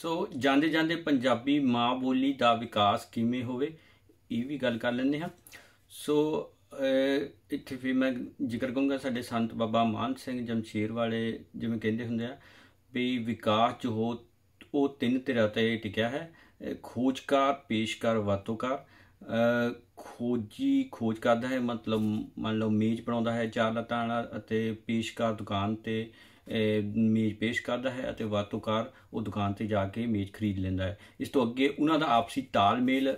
ਸੋ ਜਾਂਦੇ ਜਾਂਦੇ ਪੰਜਾਬੀ ਮਾਂ ਬੋਲੀ ਦਾ ਵਿਕਾਸ ਕਿਵੇਂ ਹੋਵੇ ਇਹ ਵੀ ਗੱਲ ਕਰ ਲੈਂਦੇ ਹਾਂ ਸੋ ਇੱਥੇ ਵੀ ਮੈਂ ਜ਼ਿਕਰ ਕਰੂੰਗਾ ਸਾਡੇ ਸੰਤ ਬਾਬਾ ਮਾਨ ਸਿੰਘ ਜਮਸ਼ੀਰ ਵਾਲੇ ਜਿਵੇਂ ਕਹਿੰਦੇ ਹੁੰਦੇ ਆ ਵੀ ਵਿਕਾਸ ਚ ਹੋ ਉਹ ਤਿੰਨ ਤਰ੍ਹਾਂ ਤੇ ਟਿਕਿਆ ਹੈ ਖੋਜਕਾਰ ਪੇਸ਼ਕਾਰ ਵਾਤੋਕਾਰ ਖੋਜੀ ਖੋਜ ਕਰਦਾ ਹੈ ਮਤਲਬ ਮੰਨ ਲਓ ਮੇਜ਼ ਬਣਾਉਂਦਾ ਹੈ ਚਾਰ ਲਤਾਂ ਵਾਲਾ ਅਤੇ ਪੇਸ਼ਕਾਰ ਦੁਕਾਨ ਤੇ ਮੇਜ਼ ਪੇਸ਼ ਕਰਦਾ ਹੈ ਅਤੇ ਵਾਤੋਕਾਰ ਉਹ ਦੁਕਾਨ ਤੇ ਜਾ ਕੇ ਮੇਜ਼ ਖਰੀਦ ਲੈਂਦਾ ਹੈ ਇਸ ਤੋਂ ਅੱਗੇ ਉਹਨਾਂ ਦਾ ਆਪਸੀ ਤਾਲਮੇਲ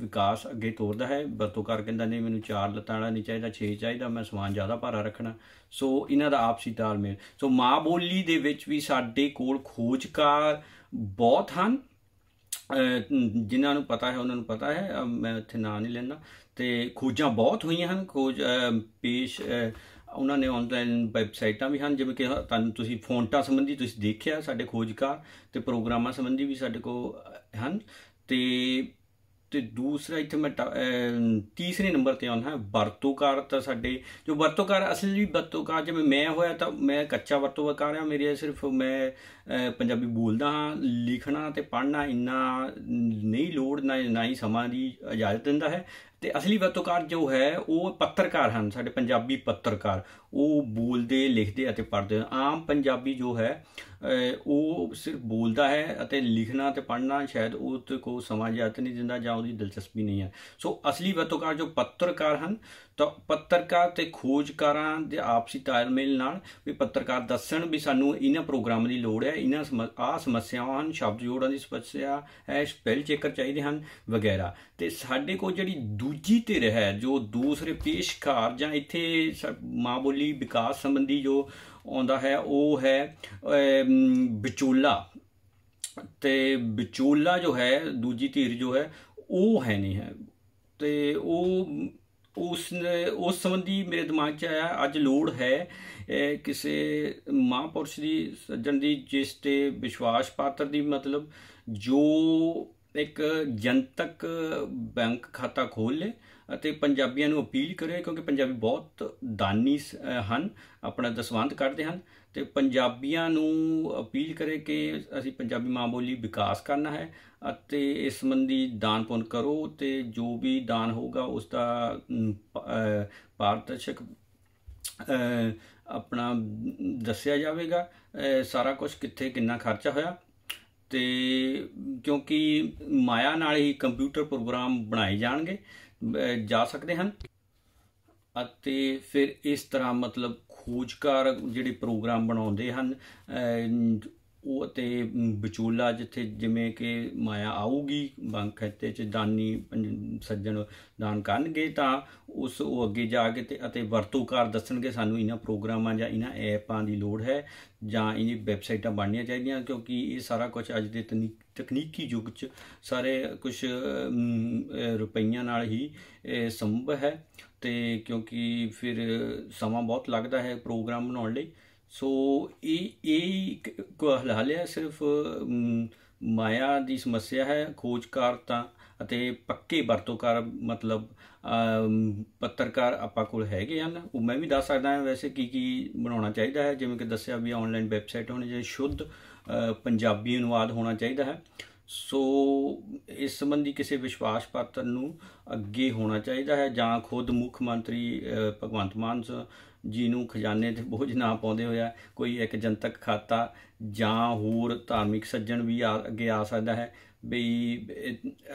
ਵਿਕਾਸ ਅੱਗੇ ਤੋਰਦਾ ਹੈ ਵਾਤੋਕਾਰ ਕਹਿੰਦਾ ਨਹੀਂ ਮੈਨੂੰ ਚਾਰ ਲਤਾਣਾ ਨਹੀਂ ਚਾਹੀਦਾ ਛੇ ਚਾਹੀਦਾ ਮੈਂ ਸਮਾਨ ਜ਼ਿਆਦਾ ਭਾਰਾ ਰੱਖਣਾ ਸੋ ਇਹਨਾਂ ਦਾ ਆਪਸੀ ਤਾਲਮੇਲ ਸੋ ਮਾਂ ਬੋਲੀ ਦੇ ਵਿੱਚ ਵੀ ਸਾਡੇ ਕੋਲ ਖੋਜਕਾਰ ਬਹੁਤ ਹਨ ਜਿਨ੍ਹਾਂ ਨੂੰ ਪਤਾ ਹੈ ਉਹਨਾਂ ਨੂੰ ਪਤਾ ਹੈ ਮੈਂ ਇੱਥੇ ਨਾਂ ਨਹੀਂ ਲੈਣਾ ਤੇ ਖੋਜਾਂ ਬਹੁਤ ਹੋਈਆਂ ਹਨ ਖੋਜ ਪੇਸ਼ ਉਹਨਾਂ ਨੇ ਆਨਲਾਈਨ ਵੈਬਸਾਈਟਾਂ ਵੀ ਹਨ ਜਿਵੇਂ ਕਿ ਤੁਹਾਨੂੰ ਤੁਸੀਂ ਫੋਨਟਾ ਸੰਬੰਧੀ ਤੁਸੀਂ ਦੇਖਿਆ ਸਾਡੇ ਖੋਜਕਾਰ ਤੇ ਪ੍ਰੋਗਰਾਮਾਂ ਸੰਬੰਧੀ ਵੀ ਸਾਡੇ ਕੋਲ ਹਨ ਤੇ ਤੇ ਦੂਸਰਾ ਇੱਥੇ ਮੈਂ ਤੀਸਰੇ ਨੰਬਰ ਤੇ ਆਉਣਾ ਹੈ ਵਰਤੋਕਾਰ ਤਾਂ ਸਾਡੇ ਜੋ ਵਰਤੋਕਾਰ ਵੀ ਵਰਤੋਕਾਰ ਜਿਵੇਂ ਮੈਂ ਹੋਇਆ ਤਾਂ ਮੈਂ ਕੱਚਾ ਵਰਤੋਕਾਰ ਆ ਮੇਰੇ ਸਿਰਫ ਮੈਂ ਪੰਜਾਬੀ ਬੋਲਦਾ ਹਾਂ ਲਿਖਣਾ ਤੇ ਪੜ੍ਹਨਾ ਇੰਨਾ ਨਹੀਂ ਲੋੜ ਨਾ ਹੀ ਸਮਾਂ ਦੀ ਇਜਾਜ਼ਤ ਦਿੰਦਾ ਹੈ ਤੇ ਅਸਲੀ ਵਰਤੋਕਾਰ ਜੋ ਹੈ ਉਹ ਪੱਤਰਕਾਰ ਹਨ ਸਾਡੇ ਪੰਜਾਬੀ ਪੱਤਰਕਾਰ ਉਹ ਬੋਲਦੇ ਲਿਖਦੇ ਅਤੇ ਪੜ੍ਹਦੇ ਆਮ ਪੰਜਾਬੀ ਜੋ ਹੈ ਉਹ ਸਿਰਫ ਬੋਲਦਾ ਹੈ ਅਤੇ ਲਿਖਣਾ ਤੇ ਪੜ੍ਹਨਾ ਸ਼ਾਇਦ ਉਹ ਤੇ ਕੋ ਸਮਾਂ ਜਾਤ ਨਹੀਂ ਜਿੰਦਾ ਜਾਂ ਉਹਦੀ ਦਿਲਚਸਪੀ ਨਹੀਂ ਹੈ ਸੋ ਅਸਲੀ ਵਰਤੋਕਾਰ ਜੋ ਪੱਤਰਕਾਰ ਹਨ ਤਾਂ ਪੱਤਰਕਾਰ ਤੇ ਖੋਜਕਾਰਾਂ ਦੇ ਆਪਸੀ ਤਾਲਮੇਲ ਨਾਲ ਵੀ ਪੱਤਰਕਾਰ ਦੱਸਣ ਵੀ ਸਾਨੂੰ ਇਹਨਾਂ ਪ੍ਰੋਗਰਾਮ ਦੀ ਲੋੜ ਹੈ ਇਹਨਾਂ ਆ ਸਮੱਸਿਆਵਾਂ ਹਨ ਸ਼ਬਦ ਜੋੜਾਂ ਦੀ ਸਮੱਸਿਆ ਹੈ ਸਪੈਲ ਚੈਕਰ ਚਾਹੀਦੇ ਹਨ ਵਗੈਰਾ ਤੇ ਸਾਡੇ ਕੋਲ ਜਿਹੜੀ ਦੂਜੀ ਧਿਰ ਹੈ ਜੋ ਦੂਸਰੇ ਪੇਸ਼ਕਾਰ ਜਾਂ ਇੱਥੇ ਮਾਂ ਬੋਲੀ ਵਿਕਾਸ ਸੰਬੰਧੀ ਜੋ ਆਉਂਦਾ ਹੈ ਉਹ ਹੈ ਵਿਚੋਲਾ ਤੇ ਵਿਚੋਲਾ ਜੋ ਹੈ ਦੂਜੀ ਧਿਰ ਜੋ ਹੈ ਉਹ ਹੈ ਨਹੀਂ ਹੈ ਤੇ ਉਹ ਉਸ ਉਸ ਸੰਬੰਧੀ ਮੇਰੇ ਦਿਮਾਗ 'ਚ ਆਇਆ ਅੱਜ ਲੋੜ ਹੈ ਕਿਸੇ ਮਹਾਪੁਰਸ਼ ਦੀ ਸੱਜਣ ਦੀ ਜਿਸ ਤੇ ਵਿਸ਼ਵਾਸ ਪਾਤਰ ਦੀ ਮਤਲਬ ਜੋ ਇੱਕ ਜਨਤਕ ਬੈਂਕ ਖਾਤਾ ਖੋਲ ਲੇ ਅਤੇ ਪੰਜਾਬੀਆਂ ਨੂੰ ਅਪੀਲ ਕਰੇ ਕਿਉਂਕਿ ਪੰਜਾਬੀ ਬਹੁਤ ਦਾਨੀ ਹਨ ਆਪਣਾ ਦਸਵੰਦ ਕੱਢਦੇ ਹਨ ਤੇ ਪੰਜਾਬੀਆਂ ਨੂੰ ਅਪੀਲ ਕਰੇ ਕਿ ਅਸੀਂ ਪੰਜਾਬੀ ਮਾਂ ਬੋਲੀ ਵਿਕਾਸ ਕਰਨਾ ਹੈ ਅਤੇ ਇਸ ਸੰਬੰਧੀ ਦਾਨ ਪੁੰਨ ਕਰੋ ਤੇ ਜੋ ਵੀ ਦਾਨ ਹੋਊਗਾ ਉਸ ਦਾ ਪਾਰਦਰਸ਼ਕ ਆਪਣਾ ਦੱਸਿਆ ਜਾਵੇਗਾ ਸਾਰਾ ਕੁਝ ਕਿੱਥੇ ਕਿੰਨਾ ਖਰਚਾ ਹੋਇਆ ਤੇ ਕਿਉਂਕਿ ਮਾਇਆ ਨਾਲ ਹੀ ਕੰਪਿਊਟਰ ਪ੍ਰੋਗਰਾਮ ਬਣਾਏ ਜਾਣਗੇ ਜਾ ਸਕਦੇ ਹਨ ਅਤੇ ਫਿਰ ਇਸ ਤਰ੍ਹਾਂ ਮਤਲਬ ਖੋਜਕਾਰ ਜਿਹੜੇ ਪ੍ਰੋਗਰਾਮ ਬਣਾਉਂਦੇ ਹਨ ਉਹ ਤੇ ਵਿਚੂਲਾ ਜਿੱਥੇ ਜਿਵੇਂ ਕਿ ਮਾਇਆ ਆਊਗੀ ਬੰਕ ਖੇਤੇ ਚ ਦਾਨੀ ਸੱਜਣ ਦਾਨ ਕਰਨਗੇ ਤਾਂ ਉਸ ਉਹ ਅੱਗੇ ਜਾ ਕੇ ਤੇ ਅਤੇ ਵਰਤੂਕਾਰ ਦੱਸਣਗੇ ਸਾਨੂੰ ਇਹਨਾਂ ਪ੍ਰੋਗਰਾਮਾਂ ਜਾਂ ਇਹਨਾਂ ਐਪਾਂ ਦੀ ਲੋੜ ਹੈ ਜਾਂ ਇਹ ਵੈਬਸਾਈਟਾਂ ਬਣਨੀਆਂ ਚਾਹੀਦੀਆਂ ਕਿਉਂਕਿ ਇਹ ਸਾਰਾ ਕੁਝ ਅੱਜ ਦੇ ਤਕਨੀਕੀ ਯੁੱਗ 'ਚ ਸਾਰੇ ਕੁਝ ਰੁਪਈਆਂ ਨਾਲ ਹੀ ਸੰਭਵ ਹੈ ਤੇ ਕਿਉਂਕਿ ਫਿਰ ਸਮਾਂ ਬਹੁਤ ਲੱਗਦਾ ਹੈ ਪ੍ਰੋਗਰਾਮ ਬਣਾਉਣ ਲਈ ਸੋ ਇਹ ਇਹ ਇੱਕੋ ਲਿਆ ਸਿਰਫ ਮਾਇਆ ਦੀ ਸਮੱਸਿਆ ਹੈ ਖੋਜਕਾਰਤਾ ਅਤੇ ਪੱਕੇ ਵਰਤੋਕਾਰ ਮਤਲਬ ਪੱਤਰਕਾਰ ਆਪਾਂ ਕੋਲ ਹੈਗੇ ਹਨ ਉਹ ਮੈਂ ਵੀ ਦੱਸ ਸਕਦਾ ਹਾਂ ਵੈਸੇ ਕੀ ਕੀ ਬਣਾਉਣਾ ਚਾਹੀਦਾ ਹੈ ਜਿਵੇਂ ਕਿ ਦੱਸਿਆ ਵੀ ਆਨਲਾਈਨ ਵੈਬਸਾਈਟ ਹੋਣੀ ਚਾਹੀਦੀ ਸ਼ੁੱਧ ਪੰਜਾਬੀ ਅਨੁਵਾਦ ਹੋਣਾ ਚਾਹੀਦਾ ਹੈ ਸੋ ਇਸ ਸੰਬੰਧੀ ਕਿਸੇ ਵਿਸ਼ਵਾਸ ਪਾਤਰ ਨੂੰ ਅੱਗੇ ਹੋਣਾ ਚਾਹੀਦਾ ਹੈ ਜਾਂ ਖੁਦ ਮੁੱਖ ਮੰਤਰੀ ਭਗਵੰਤ ਮਾਨ ਜੀ ਜੀ ਨੂੰ ਖਜ਼ਾਨੇ ਤੇ ਬੋਝ ਨਾ ਪਾਉਂਦੇ ਹੋਇਆ ਕੋਈ ਇੱਕ ਜਨਤਕ ਖਾਤਾ ਜਾਂ ਹੋਰ ਧਾਰਮਿਕ ਸੱਜਣ ਵੀ ਅੱਗੇ ਆ ਸਕਦਾ ਹੈ ਵੀ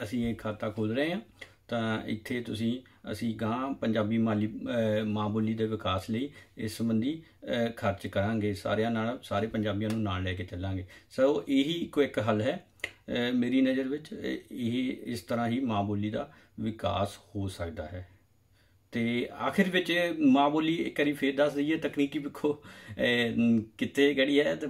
ਅਸੀਂ ਇਹ ਖਾਤਾ ਖੋਲ ਰਹੇ ਹਾਂ ਤਾਂ ਇੱਥੇ ਤੁਸੀਂ ਅਸੀਂ ਗਾਂ ਪੰਜਾਬੀ ਮਾਲੀ ਮਾਂ ਬੋਲੀ ਦੇ ਵਿਕਾਸ ਲਈ ਇਸ ਸੰਬੰਧੀ ਖਰਚ ਕਰਾਂਗੇ ਸਾਰਿਆਂ ਨਾਲ ਸਾਰੇ ਪੰਜਾਬੀਆਂ ਨੂੰ ਨਾਲ ਲੈ ਕੇ ਚੱਲਾਂਗੇ ਸੋ ਇਹੀ ਕੋਈ ਇੱਕ ਹੱਲ ਹੈ ਮੇਰੀ ਨਜ਼ਰ ਵਿੱਚ ਇਹ ਇਸ ਤਰ੍ਹਾਂ ਹੀ ਮਾਂ ਬੋਲੀ ਦਾ ਵਿਕਾਸ ਹੋ ਸਕਦਾ ਹੈ ਤੇ ਆਖਿਰ ਵਿੱਚ ਮਾਂ ਬੋਲੀ ਇੱਕ ਵਾਰੀ ਫੇਰ ਦੱਸ ਦਈਏ ਤਕਨੀਕੀ ਵਿਖੋ ਕਿੱਥੇ ਗੜੀ ਹੈ ਤੇ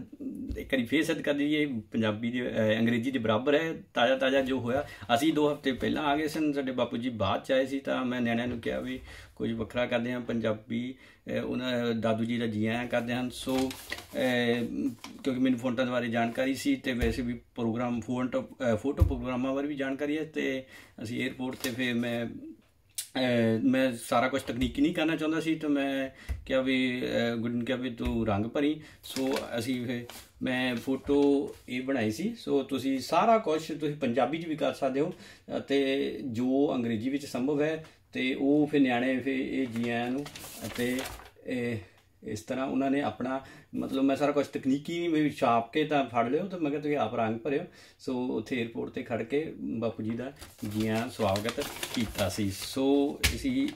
ਇੱਕ ਵਾਰੀ ਫੇਰ ਸਿੱਧ ਕਰ ਦਈਏ ਪੰਜਾਬੀ ਦੇ ਅੰਗਰੇਜ਼ੀ ਦੇ ਬਰਾਬਰ ਹੈ ਤਾਜ਼ਾ ਤਾਜ਼ਾ ਜੋ ਹੋਇਆ ਅਸੀਂ 2 ਹਫ਼ਤੇ ਪਹਿਲਾਂ ਆ ਗਏ ਸਨ ਸਾਡੇ ਬਾਪੂ ਜੀ ਬਾਅਦ ਚ ਆਏ ਸੀ ਤਾਂ ਮੈਂ ਨਿਆਣਿਆਂ ਨੂੰ ਕਿਹਾ ਵੀ ਕੁਝ ਵੱਖਰਾ ਕਰਦੇ ਹਾਂ ਪੰਜਾਬੀ ਉਹਨਾਂ ਦਾਦੂ ਜੀ ਦਾ ਜੀ ਆਇਆਂ ਕਰਦੇ ਹਨ ਸੋ ਕਿਉਂਕਿ ਮੈਨੂੰ ਫੋਨਟਾਂ ਬਾਰੇ ਜਾਣਕਾਰੀ ਸੀ ਤੇ ਵੈਸੇ ਵੀ ਪ੍ਰੋਗਰਾਮ ਫੋਨ ਫੋਟੋ ਪ੍ਰੋਗਰਾਮਾਂ ਬਾਰੇ ਵੀ ਜਾਣਕਾਰੀ ਹੈ ਤੇ ਅਸੀਂ 에어ਪੋਰਟ ਤੇ ਫੇਰ ਮੈਂ ਮੈਂ ਸਾਰਾ ਕੁਝ ਤਕਨੀਕੀ ਨਹੀਂ ਕਰਨਾ ਚਾਹੁੰਦਾ ਸੀ ਤੇ ਮੈਂ ਕਿਹਾ ਵੀ ਗੁੱਡਨ ਕਿਹਾ ਵੀ ਤੂੰ ਰੰਗ ਭਰੀ ਸੋ ਅਸੀਂ ਫੇ ਮੈਂ ਫੋਟੋ ਇਹ ਬਣਾਈ ਸੀ ਸੋ ਤੁਸੀਂ ਸਾਰਾ ਕੁਝ ਤੁਸੀਂ ਪੰਜਾਬੀ 'ਚ ਵੀ ਕਰ ਸਕਦੇ ਹੋ ਤੇ ਜੋ ਅੰਗਰੇਜ਼ੀ ਵਿੱਚ ਸੰਭਵ ਹੈ ਤੇ ਉਹ ਫੇ ਨਿਆਣੇ ਫੇ ਇਹ ਜੀਆਂ ਨੂੰ ਤੇ ਇਹ ਇਸ ਤਰ੍ਹਾਂ ਉਹਨਾਂ ਨੇ ਆਪਣਾ ਮਤਲਬ ਮੈਂ ਸਾਰਾ ਕੁਝ ਤਕਨੀਕੀ ਵੀ ਛਾਪ ਕੇ ਤਾਂ ਫੜ ਲਿਓ ਤਾਂ ਮੈਂ ਕਿਹਾ ਤੁਸੀਂ ਆਪ ਰੰਗ ਭਰਿਓ ਸੋ ਉੱਥੇ 에ਰਪੋਰਟ ਤੇ ਖੜ ਕੇ ਬਾਪੂ ਜੀ ਦਾ ਜੀਆਂ ਸਵਾਗਤ ਕੀਤਾ ਸੀ ਸੋ ਇਸੀ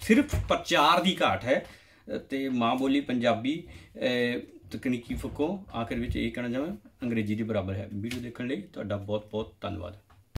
ਸਿਰਫ ਪ੍ਰਚਾਰ ਦੀ ਘਾਟ ਹੈ ਤੇ ਮਾਂ ਬੋਲੀ ਪੰਜਾਬੀ ਤਕਨੀਕੀ ਫਕੋ ਆਖਰ ਵਿੱਚ ਇਹ ਕਹਿਣਾ ਚਾਹਾਂ ਅੰਗਰੇਜ਼ੀ ਦੇ ਬਰਾਬਰ ਹੈ ਵੀਡੀਓ ਦੇਖਣ ਲਈ ਤੁਹਾਡਾ ਬਹੁਤ ਬਹੁਤ ਧੰਨਵਾਦ